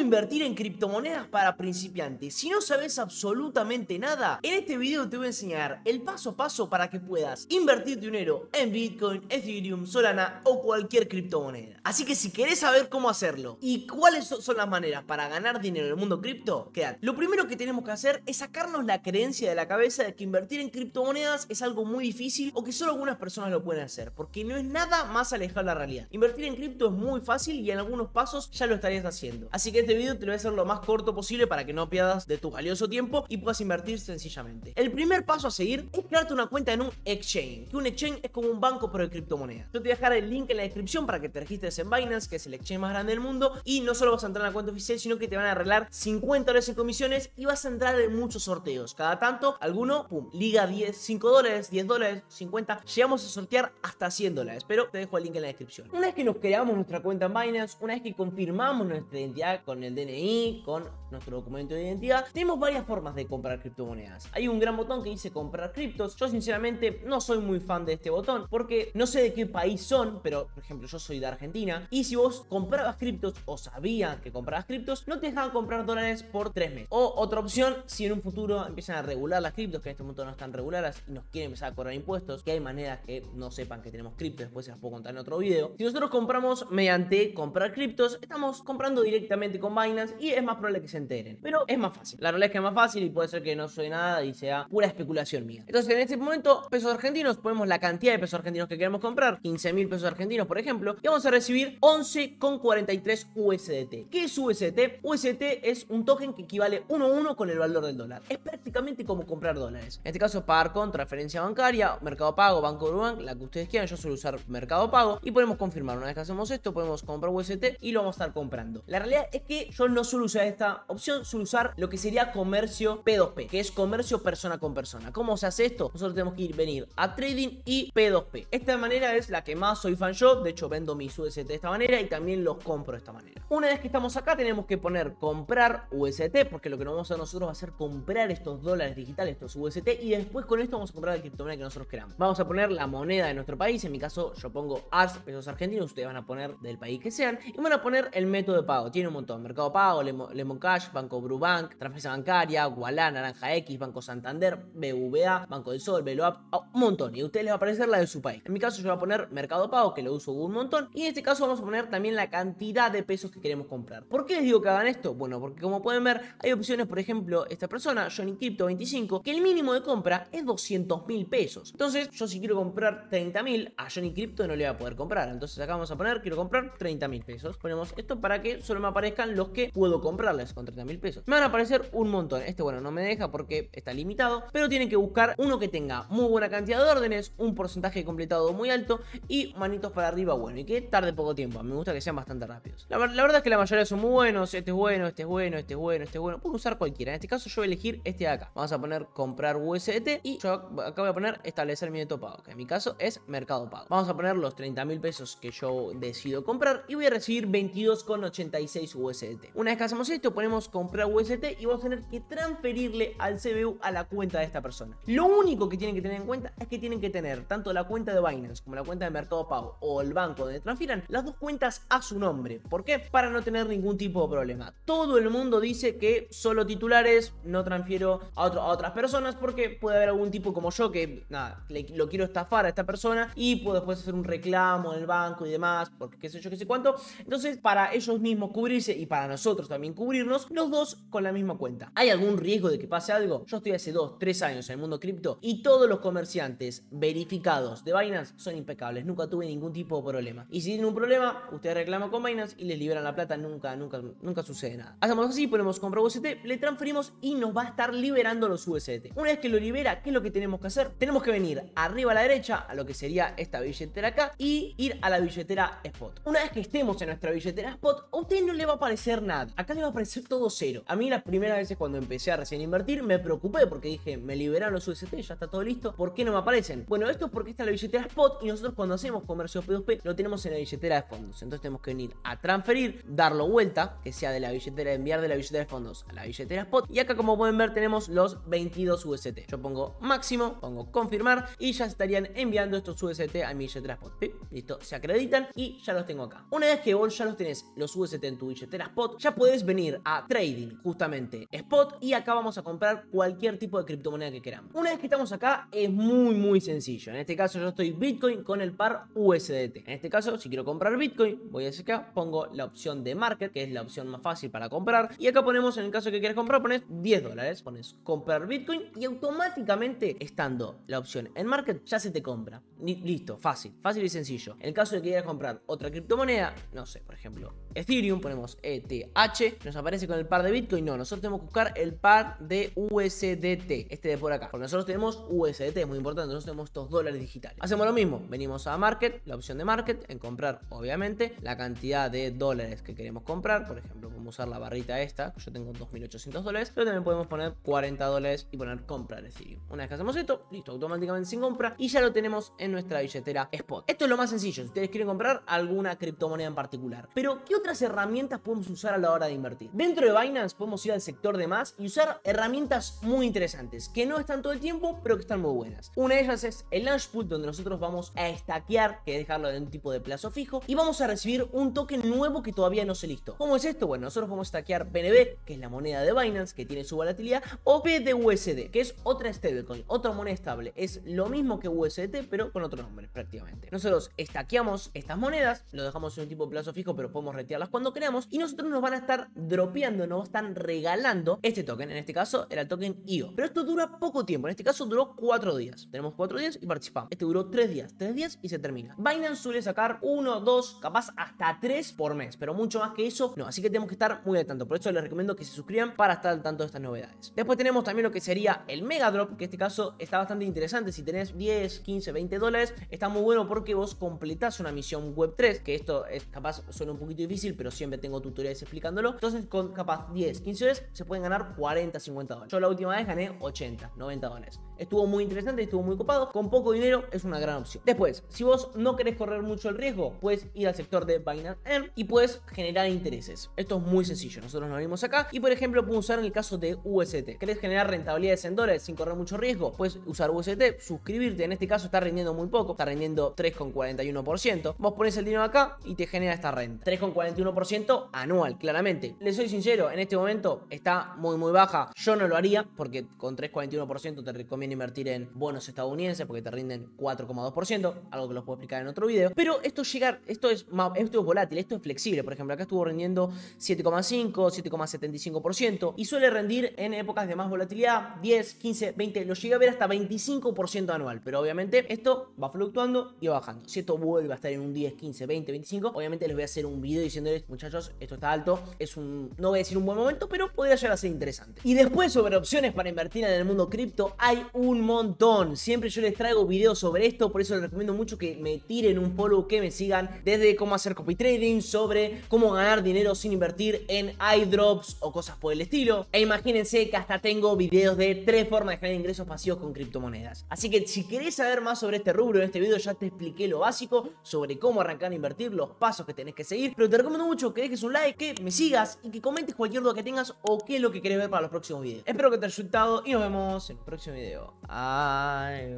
invertir en criptomonedas para principiantes? Si no sabes absolutamente nada, en este video te voy a enseñar el paso a paso para que puedas invertir dinero en Bitcoin, Ethereum, Solana o cualquier criptomoneda. Así que si querés saber cómo hacerlo y cuáles son las maneras para ganar dinero en el mundo cripto, quedate. Lo primero que tenemos que hacer es sacarnos la creencia de la cabeza de que invertir en criptomonedas es algo muy difícil o que solo algunas personas lo pueden hacer, porque no es nada más alejado de la realidad. Invertir en cripto es muy fácil y en algunos pasos ya lo estarías haciendo. Así que este este video te lo voy a hacer lo más corto posible para que no pierdas de tu valioso tiempo y puedas invertir sencillamente. El primer paso a seguir es crearte una cuenta en un exchange, que un exchange es como un banco pero de criptomonedas. Yo te voy a dejar el link en la descripción para que te registres en Binance, que es el exchange más grande del mundo, y no solo vas a entrar en la cuenta oficial, sino que te van a arreglar 50 dólares en comisiones y vas a entrar en muchos sorteos. Cada tanto, alguno, pum, liga 10, 5 dólares, 10 dólares, 50, llegamos a sortear hasta 100 dólares, pero te dejo el link en la descripción. Una vez que nos creamos nuestra cuenta en Binance, una vez que confirmamos nuestra identidad con el DNI, con nuestro documento de identidad. Tenemos varias formas de comprar criptomonedas. Hay un gran botón que dice comprar criptos. Yo sinceramente no soy muy fan de este botón porque no sé de qué país son, pero por ejemplo yo soy de Argentina y si vos comprabas criptos o sabías que comprabas criptos, no te dejaban comprar dólares por tres meses. O otra opción, si en un futuro empiezan a regular las criptos, que en este momento no están reguladas y nos quieren empezar a cobrar impuestos, que hay maneras que no sepan que tenemos criptos, después se las puedo contar en otro video. Si nosotros compramos mediante comprar criptos, estamos comprando directamente con Binance y es más probable que se enteren. Pero es más fácil. La realidad es que es más fácil y puede ser que no soy nada y sea pura especulación mía. Entonces, en este momento, pesos argentinos, ponemos la cantidad de pesos argentinos que queremos comprar, 15 mil pesos argentinos, por ejemplo, y vamos a recibir 11,43 USDT. ¿Qué es USDT? USDT es un token que equivale 1 a 1 con el valor del dólar. Es prácticamente como comprar dólares. En este caso, pagar con transferencia bancaria, Mercado Pago, Banco Urban, la que ustedes quieran. Yo suelo usar Mercado Pago y podemos confirmar. Una vez que hacemos esto, podemos comprar USDT y lo vamos a estar comprando. La realidad es que yo no suelo usar esta opción, suelo usar lo que sería comercio P2P, que es comercio persona con persona. ¿Cómo se hace esto? Nosotros tenemos que ir, venir a trading y P2P. Esta manera es la que más soy fan yo, de hecho vendo mis UST de esta manera y también los compro de esta manera. Una vez que estamos acá tenemos que poner comprar UST, porque lo que nos vamos a hacer nosotros va a ser comprar estos dólares digitales, estos UST, y después con esto vamos a comprar la criptomoneda que nosotros queramos. Vamos a poner la moneda de nuestro país, en mi caso yo pongo ARS, pesos argentinos, ustedes van a poner del país que sean, y van a poner el método de pago, tiene un montón Mercado Pago, Lemon, Cash, Banco Brubank, Transferencia Bancaria, Gualán, Naranja X, Banco Santander, BVA, Banco del Sol, Veloap, un montón. Y a ustedes les va a aparecer la de su país. En mi caso yo voy a poner Mercado Pago, que lo uso un montón. Y en este caso vamos a poner también la cantidad de pesos que queremos comprar. ¿Por qué les digo que hagan esto? Bueno, porque como pueden ver, hay opciones, por ejemplo, esta persona, Johnny Crypto 25, que el mínimo de compra es 200 mil pesos. Entonces, yo si quiero comprar 30 mil, a Johnny Crypto no le voy a poder comprar. Entonces acá vamos a poner, quiero comprar 30 mil pesos. Ponemos esto para que solo me aparezcan los que puedo comprarles con 30 mil pesos. Me van a aparecer un montón. Este, bueno, no me deja porque está limitado, pero tienen que buscar uno que tenga muy buena cantidad de órdenes, un porcentaje completado muy alto y manitos para arriba bueno y que tarde poco tiempo. Me gusta que sean bastante rápidos. La, verdad es que la mayoría son muy buenos. Este es bueno, este es bueno, este es bueno, este es bueno. Puedo usar cualquiera. En este caso yo voy a elegir este de acá. Vamos a poner comprar USDT y yo acá voy a poner establecer mi neto pago, que en mi caso es mercado pago. Vamos a poner los 30 mil pesos que yo decido comprar y voy a recibir 22,86 USDT. Una vez que hacemos esto, ponemos comprar UST y vamos a tener que transferirle al CBU a la cuenta de esta persona. Lo único que tienen que tener en cuenta es que tienen que tener tanto la cuenta de Binance como la cuenta de Mercado Pago o el banco donde transfieran las dos cuentas a su nombre. ¿Por qué? Para no tener ningún tipo de problema. Todo el mundo dice que solo titulares no transfiero a, otras personas porque puede haber algún tipo como yo que nada, lo quiero estafar a esta persona y puedo después hacer un reclamo en el banco y demás, porque qué sé yo, qué sé cuánto. Entonces, para ellos mismos cubrirse y para nosotros también cubrirnos, los dos con la misma cuenta. ¿Hay algún riesgo de que pase algo? Yo estoy hace 2, 3 años en el mundo cripto y todos los comerciantes verificados de Binance son impecables. Nunca tuve ningún tipo de problema. Y si tiene un problema, usted reclama con Binance y les liberan la plata. Nunca, nunca, nunca sucede nada. Hacemos así, ponemos compra UST, le transferimos y nos va a estar liberando los UST. Una vez que lo libera, ¿qué es lo que tenemos que hacer? Tenemos que venir arriba a la derecha a lo que sería esta billetera acá y ir a la billetera spot. Una vez que estemos en nuestra billetera spot, a usted no le va a aparecer hacer nada. Acá le va a aparecer todo cero. A mí las primeras veces cuando empecé a recién invertir me preocupé porque dije, me liberaron los UST, ya está todo listo, ¿por qué no me aparecen? Bueno, esto es porque está la billetera spot y nosotros cuando hacemos comercio P2P lo tenemos en la billetera de fondos. Entonces tenemos que venir a transferir, darlo vuelta, que sea de la billetera, enviar de la billetera de fondos a la billetera spot. Y acá como pueden ver tenemos los 22 UST. Yo pongo máximo, pongo confirmar y ya estarían enviando estos UST a mi billetera spot. Listo, se acreditan y ya los tengo acá. Una vez que vos ya los tenés los UST en tu billetera Spot, ya puedes venir a Trading, justamente Spot, y acá vamos a comprar cualquier tipo de criptomoneda que queramos. Una vez que estamos acá, es muy, muy sencillo. En este caso, yo estoy Bitcoin con el par USDT. En este caso, si quiero comprar Bitcoin, voy a acá, pongo la opción de Market, que es la opción más fácil para comprar, y acá ponemos, en el caso que quieras comprar, pones 10 dólares, pones comprar Bitcoin, y automáticamente, estando la opción en Market, ya se te compra. Listo, fácil, fácil y sencillo. En el caso de que quieras comprar otra criptomoneda, no sé, por ejemplo, Ethereum, ponemos el h nos aparece con el par de Bitcoin. No, nosotros tenemos que buscar el par de USDT, este de por acá. Porque nosotros tenemos USDT, es muy importante, nosotros tenemos estos dólares digitales. Hacemos lo mismo, venimos a Market, la opción de Market, en comprar, obviamente, la cantidad de dólares que queremos comprar. Por ejemplo, podemos usar la barrita esta, yo tengo 2.800 dólares, pero también podemos poner 40 dólares y poner comprar decir, Una vez que hacemos esto, listo, automáticamente sin compra y ya lo tenemos en nuestra billetera Spot. Esto es lo más sencillo, si ustedes quieren comprar alguna criptomoneda en particular. Pero, ¿qué otras herramientas podemos usar a la hora de invertir. Dentro de Binance podemos ir al sector de más y usar herramientas muy interesantes que no están todo el tiempo, pero que están muy buenas. Una de ellas es el Launch Pool, donde nosotros vamos a estaquear, que es dejarlo en un tipo de plazo fijo, y vamos a recibir un token nuevo que todavía no se listó. ¿Cómo es esto? Bueno, nosotros vamos a estaquear BNB, que es la moneda de Binance, que tiene su volatilidad, o BTUSD, que es otra stablecoin, otra moneda estable. Es lo mismo que USDT, pero con otro nombre prácticamente. Nosotros estaqueamos estas monedas, lo dejamos en un tipo de plazo fijo, pero podemos retirarlas cuando queramos, y nos nos van a estar dropeando, nos están regalando este token. En este caso era el token IO. Pero esto dura poco tiempo. En este caso duró cuatro días. Tenemos cuatro días y participamos. Este duró tres días. tres días y se termina. Binance suele sacar uno, 2, capaz hasta tres por mes. Pero mucho más que eso no. Así que tenemos que estar muy al tanto. Por eso les recomiendo que se suscriban para estar al tanto de estas novedades. Después tenemos también lo que sería el Mega Drop. Que en este caso está bastante interesante. Si tenés 10, 15, 20 dólares. Está muy bueno porque vos completás una misión web 3. Que esto es capaz suena un poquito difícil. Pero siempre tengo tutoriales explicándolo. Entonces, con capaz 10, 15 dólares se pueden ganar 40, 50 dólares. Yo la última vez gané 80, 90 dólares. Estuvo muy interesante, estuvo muy copado. Con poco dinero es una gran opción. Después, si vos no querés correr mucho el riesgo, puedes ir al sector de Binance Earn y puedes generar intereses. Esto es muy sencillo. Nosotros nos venimos acá y, por ejemplo, puedo usar en el caso de UST. ¿Querés generar rentabilidad en dólares sin correr mucho riesgo? Puedes usar UST, suscribirte. En este caso está rindiendo muy poco, está rindiendo 3,41%. Vos pones el dinero acá y te genera esta renta. 3,41% a claramente. Les soy sincero, en este momento está muy muy baja. Yo no lo haría porque con 3,41% te recomiendo invertir en bonos estadounidenses porque te rinden 4,2%, algo que los puedo explicar en otro video. Pero esto llegar, esto es, esto es volátil, esto es flexible. Por ejemplo, acá estuvo rindiendo 7,5, 7,75% y suele rendir en épocas de más volatilidad, 10, 15, 20, lo llegué a ver hasta 25% anual. Pero obviamente esto va fluctuando y va bajando. Si esto vuelve a estar en un 10, 15, 20, 25, obviamente les voy a hacer un video diciéndoles, muchachos, esto alto, es un, no voy a decir un buen momento, pero podría llegar a ser interesante. Y después sobre opciones para invertir en el mundo cripto, hay un montón. Siempre yo les traigo videos sobre esto, por eso les recomiendo mucho que me tiren un follow, que me sigan desde cómo hacer copy trading, sobre cómo ganar dinero sin invertir en iDrops o cosas por el estilo. E imagínense que hasta tengo videos de tres formas de generar ingresos pasivos con criptomonedas. Así que si querés saber más sobre este rubro, en este video ya te expliqué lo básico sobre cómo arrancar a invertir, los pasos que tenés que seguir, pero te recomiendo mucho que dejes un like que me sigas y que comentes cualquier duda que tengas o qué es lo que querés ver para los próximos videos. Espero que te haya gustado y nos vemos en el próximo video. Adiós.